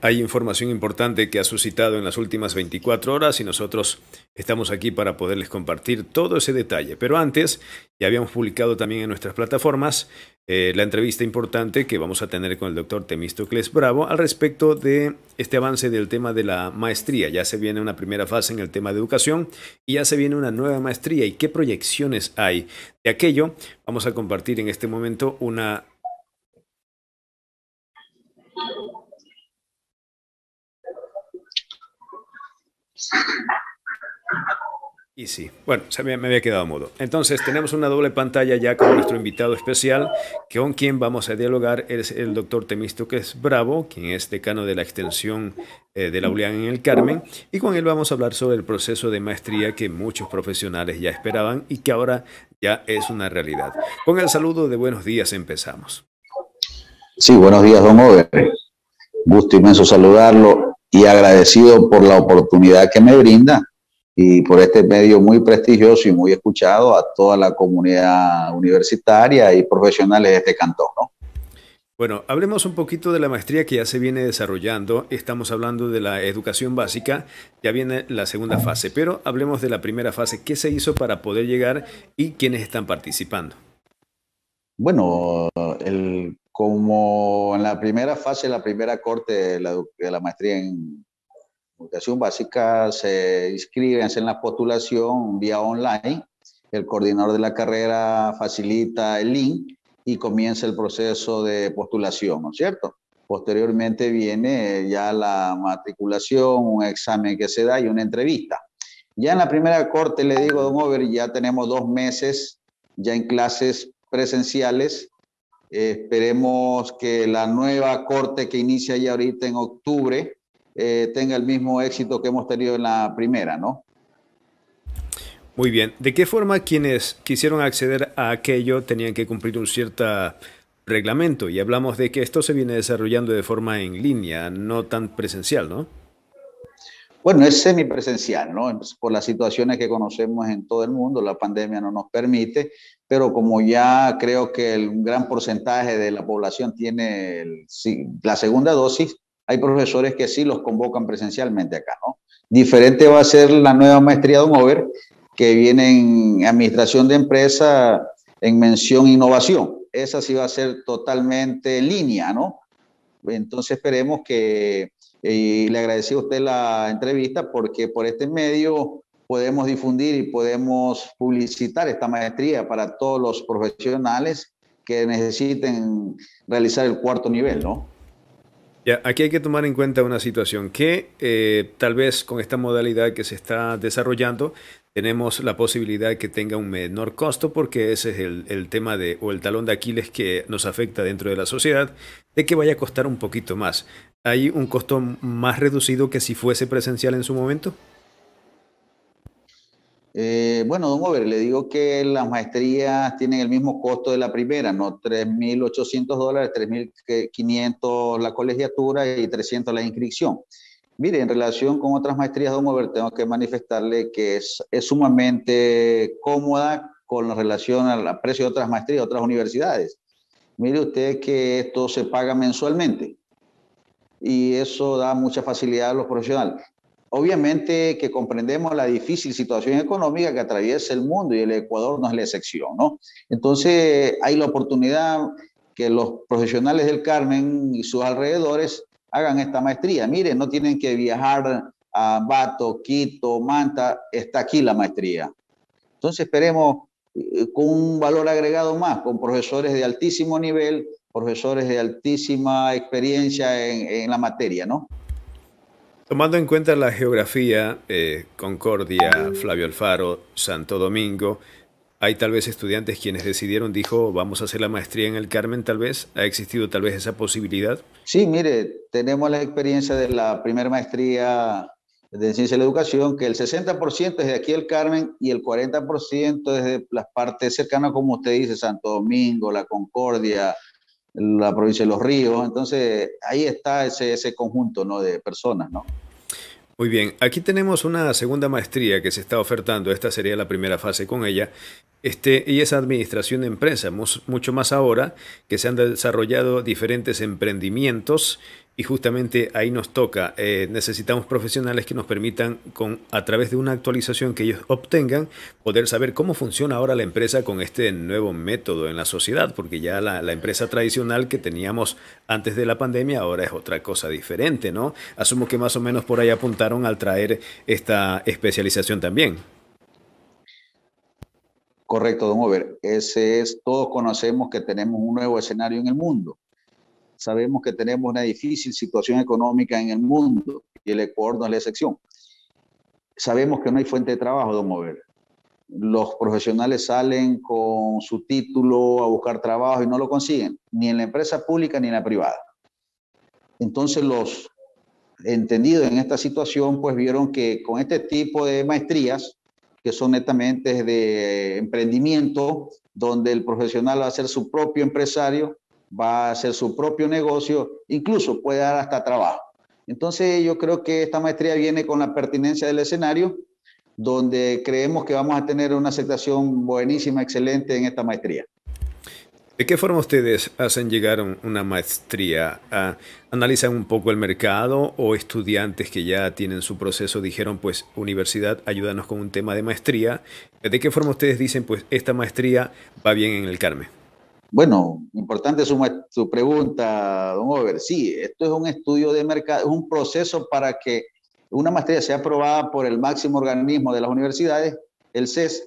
hay información importante que ha suscitado en las últimas 24 horas y nosotros estamos aquí para poderles compartir todo ese detalle. Pero antes, ya habíamos publicado también en nuestras plataformas eh, la entrevista importante que vamos a tener con el doctor Temístocles Bravo al respecto de este avance del tema de la maestría. Ya se viene una primera fase en el tema de educación y ya se viene una nueva maestría y qué proyecciones hay de aquello. Vamos a compartir en este momento una Y sí, bueno, me, había quedado mudo. Entonces, tenemos una doble pantalla ya con nuestro invitado especial, con quien vamos a dialogar es el doctor es Bravo, quien es decano de la extensión eh, de la ULIAN en el Carmen, y con él vamos a hablar sobre el proceso de maestría que muchos profesionales ya esperaban y que ahora ya es una realidad. Con el saludo de buenos días empezamos. Sí, buenos días, don Gusto inmenso saludarlo y agradecido por la oportunidad que me brinda y por este medio muy prestigioso y muy escuchado a toda la comunidad universitaria y profesionales de este cantón. Bueno, hablemos un poquito de la maestría que ya se viene desarrollando. Estamos hablando de la educación básica, ya viene la segunda fase, pero hablemos de la primera fase. ¿Qué se hizo para poder llegar y quiénes están participando? Bueno, el, como en la primera fase, la primera corte de la, maestría en educación básica, se inscriben, en la postulación vía online. El coordinador de la carrera facilita el link y comienza el proceso de postulación, ¿no es cierto? Posteriormente viene ya la matriculación, un examen que se da y una entrevista. Ya en la primera corte, le digo, don Over, ya tenemos dos meses ya en clases presenciales. Eh, esperemos que la nueva corte que inicia ya ahorita en octubre eh, tenga el mismo éxito que hemos tenido en la primera, ¿no? Muy bien. ¿De qué forma quienes quisieron acceder a aquello tenían que cumplir un cierto reglamento? Y hablamos de que esto se viene desarrollando de forma en línea, no tan presencial, ¿no? Bueno, es semipresencial, ¿no? Por las situaciones que conocemos en todo el mundo, la pandemia no nos permite, pero como ya creo que el, un gran porcentaje de la población tiene la segunda dosis, hay profesores que sí los convocan presencialmente acá, ¿no? Diferente va a ser la nueva maestría de mover que viene en administración de empresa en mención innovación. Esa sí va a ser totalmente línea, ¿no? Entonces esperemos que y le agradecí a usted la entrevista porque por este medio podemos difundir y podemos publicitar esta maestría para todos los profesionales que necesiten realizar el cuarto nivel, ¿no? Ya, aquí hay que tomar en cuenta una situación que eh, tal vez con esta modalidad que se está desarrollando tenemos la posibilidad que tenga un menor costo porque ese es el, el, tema de o el talón de Aquiles que nos afecta dentro de la sociedad de que vaya a costar un poquito más. ¿Hay un costo más reducido que si fuese presencial en su momento? Eh, bueno, don Over, le digo que las maestrías tienen el mismo costo de la primera, ¿no? 3.800 dólares, 3.500 la colegiatura y 300 la inscripción. Mire, en relación con otras maestrías, don Over, tengo que manifestarle que es, sumamente cómoda con relación al precio de otras maestrías, otras universidades. Mire usted que esto se paga mensualmente y eso da mucha facilidad a los profesionales. Obviamente que comprendemos la difícil situación económica que atraviesa el mundo y el Ecuador no es la excepción, ¿no? Entonces hay la oportunidad que los profesionales del Carmen y sus alrededores hagan esta maestría. Miren, no tienen que viajar a Bato, Quito, Manta, está aquí la maestría. Entonces esperemos eh, con un valor agregado más, con profesores de altísimo nivel, profesores de altísima experiencia en, en la materia, ¿no? Tomando en cuenta la geografía, eh, Concordia, Flavio Alfaro, Santo Domingo, hay tal vez estudiantes quienes decidieron, dijo, vamos a hacer la maestría en el Carmen, tal vez. ¿Ha existido tal vez esa posibilidad? Sí, mire, tenemos la experiencia de la primera maestría de Ciencia de la Educación, que el 60% es de aquí el Carmen y el 40% es de las partes cercanas, como usted dice, Santo Domingo, La Concordia, la provincia de Los Ríos. Entonces, ahí está ese, ese conjunto ¿no? de personas, ¿no? Muy bien, aquí tenemos una segunda maestría que se está ofertando, esta sería la primera fase con ella, este, y esa administración de empresa, mucho más ahora que se han desarrollado diferentes emprendimientos y justamente ahí nos toca, eh, necesitamos profesionales que nos permitan, con, a través de una actualización que ellos obtengan, poder saber cómo funciona ahora la empresa con este nuevo método en la sociedad, porque ya la, la empresa tradicional que teníamos antes de la pandemia ahora es otra cosa diferente, ¿no? Asumo que más o menos por ahí apuntaron al traer esta especialización también. Correcto, don Over. Ese es, todos conocemos que tenemos un nuevo escenario en el mundo. Sabemos que tenemos una difícil situación económica en el mundo y el Ecuador no es la excepción. Sabemos que no hay fuente de trabajo, don Over. Los profesionales salen con su título a buscar trabajo y no lo consiguen, ni en la empresa pública ni en la privada. Entonces los entendidos en esta situación pues vieron que con este tipo de maestrías que son netamente de emprendimiento, donde el profesional va a ser su propio empresario, va a ser su propio negocio, incluso puede dar hasta trabajo. Entonces yo creo que esta maestría viene con la pertinencia del escenario, donde creemos que vamos a tener una aceptación buenísima, excelente en esta maestría. ¿De qué forma ustedes hacen llegar una maestría? Ah, ¿Analizan un poco el mercado o estudiantes que ya tienen su proceso dijeron, pues universidad, ayúdanos con un tema de maestría? ¿De qué forma ustedes dicen, pues esta maestría va bien en el Carmen? Bueno, importante su, su pregunta, don Over. Sí, esto es un estudio de mercado, es un proceso para que una maestría sea aprobada por el máximo organismo de las universidades, el CES,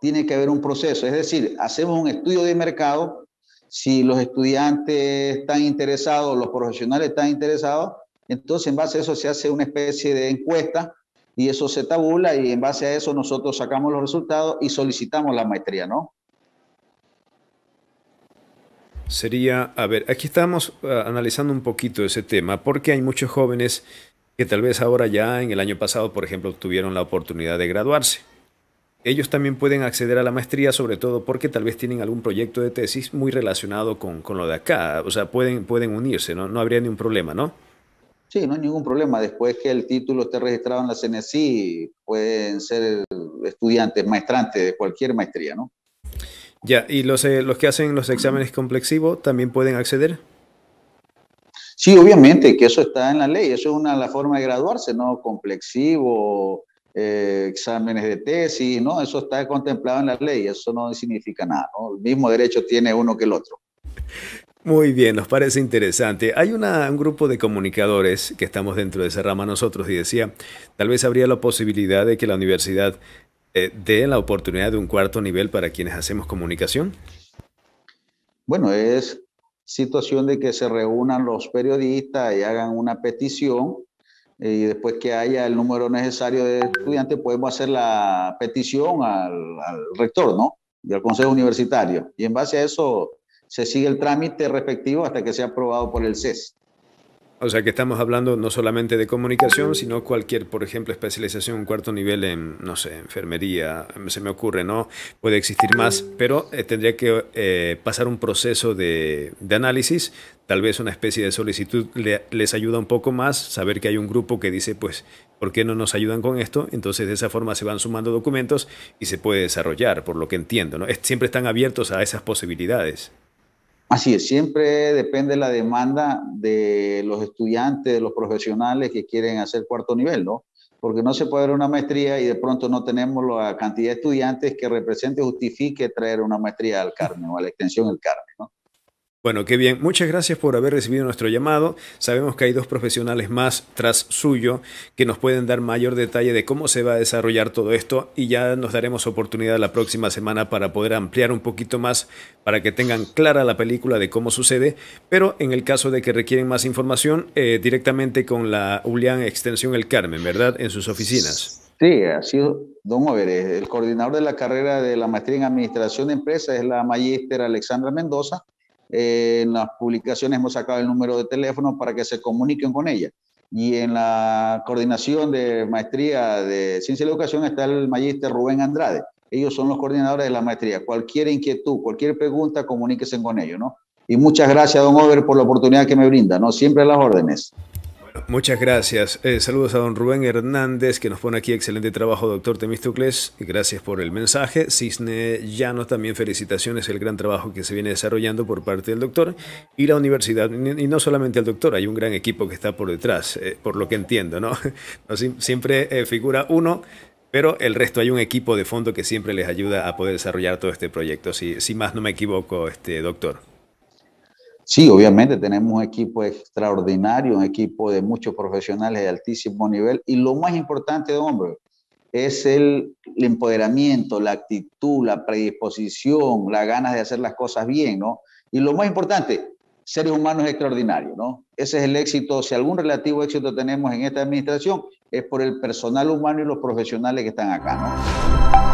tiene que haber un proceso. Es decir, hacemos un estudio de mercado. Si los estudiantes están interesados, los profesionales están interesados, entonces en base a eso se hace una especie de encuesta y eso se tabula y en base a eso nosotros sacamos los resultados y solicitamos la maestría, ¿no? Sería, a ver, aquí estamos eh, analizando un poquito ese tema, porque hay muchos jóvenes que tal vez ahora ya en el año pasado, por ejemplo, tuvieron la oportunidad de graduarse, ellos también pueden acceder a la maestría, sobre todo porque tal vez tienen algún proyecto de tesis muy relacionado con, lo de acá. O sea, pueden, pueden unirse, ¿no? No habría ningún problema, ¿no? Sí, no hay ningún problema. Después que el título esté registrado en la CNSI, pueden ser estudiantes, maestrantes de cualquier maestría, ¿no? Ya, ¿y los, eh, los que hacen los exámenes complexivos también pueden acceder? Sí, obviamente, que eso está en la ley. Eso es una la forma de graduarse, ¿no? Complexivo, eh, exámenes de tesis, ¿no? Eso está contemplado en la ley, eso no significa nada, ¿no? El mismo derecho tiene uno que el otro. Muy bien, nos parece interesante. Hay un grupo de comunicadores que estamos dentro de esa rama nosotros y decía, tal vez habría la posibilidad de que la universidad eh, dé la oportunidad de un cuarto nivel para quienes hacemos comunicación. Bueno, es situación de que se reúnan los periodistas y hagan una petición y después que haya el número necesario de estudiantes, podemos hacer la petición al, rector, ¿no? Y al Consejo Universitario. Y en base a eso se sigue el trámite respectivo hasta que sea aprobado por el CES. O sea que estamos hablando no solamente de comunicación, sino cualquier, por ejemplo, especialización, un cuarto nivel en, no sé, enfermería, se me ocurre, ¿no? Puede existir más, pero eh, tendría que eh, pasar un proceso de, análisis, tal vez una especie de solicitud les ayuda un poco más, saber que hay un grupo que dice, pues, ¿por qué no nos ayudan con esto? Entonces de esa forma se van sumando documentos y se puede desarrollar, por lo que entiendo, ¿no? siempre están abiertos a esas posibilidades. Así es, siempre depende la demanda de los estudiantes, de los profesionales que quieren hacer cuarto nivel, ¿no? Porque no se puede dar una maestría y de pronto no tenemos la cantidad de estudiantes que represente, justifique traer una maestría al Carmen o a la extensión del Carmen, ¿no? Bueno, qué bien. Muchas gracias por haber recibido nuestro llamado. Sabemos que hay dos profesionales más tras suyo que nos pueden dar mayor detalle de cómo se va a desarrollar todo esto y ya nos daremos oportunidad la próxima semana para poder ampliar un poquito más para que tengan clara la película de cómo sucede. Pero en el caso de que requieren más información, eh, directamente con la Ulián Extensión El Carmen, ¿verdad? En sus oficinas. Sí, ha sido Don Over, el coordinador de la carrera de la maestría en Administración de Empresas es la maestra Alexandra Mendoza eh, en las publicaciones hemos sacado el número de teléfono para que se comuniquen con ella. Y en la coordinación de maestría de ciencia y educación está el magíster Rubén Andrade. Ellos son los coordinadores de la maestría. Cualquier inquietud, cualquier pregunta, comuníquese con ellos, ¿no? Y muchas gracias, don Over, por la oportunidad que me brinda, ¿no? Siempre a las órdenes. Muchas gracias. Eh, saludos a don Rubén Hernández que nos pone aquí excelente trabajo, doctor Temístocles. Gracias por el mensaje. Cisne Llanos también felicitaciones el gran trabajo que se viene desarrollando por parte del doctor y la universidad. Y no solamente el doctor, hay un gran equipo que está por detrás, eh, por lo que entiendo, ¿no? Siempre eh, figura uno pero el resto hay un equipo de fondo que siempre les ayuda a poder desarrollar todo este proyecto, si, si más no me equivoco, este doctor. Sí, obviamente tenemos un equipo extraordinario, un equipo de muchos profesionales de altísimo nivel y lo más importante, de hombre, es el, empoderamiento, la actitud, la predisposición, las ganas de hacer las cosas bien, ¿no? Y lo más importante, seres humanos extraordinarios, ¿no? Ese es el éxito, si algún relativo éxito tenemos en esta administración, es por el personal humano y los profesionales que están acá, ¿no?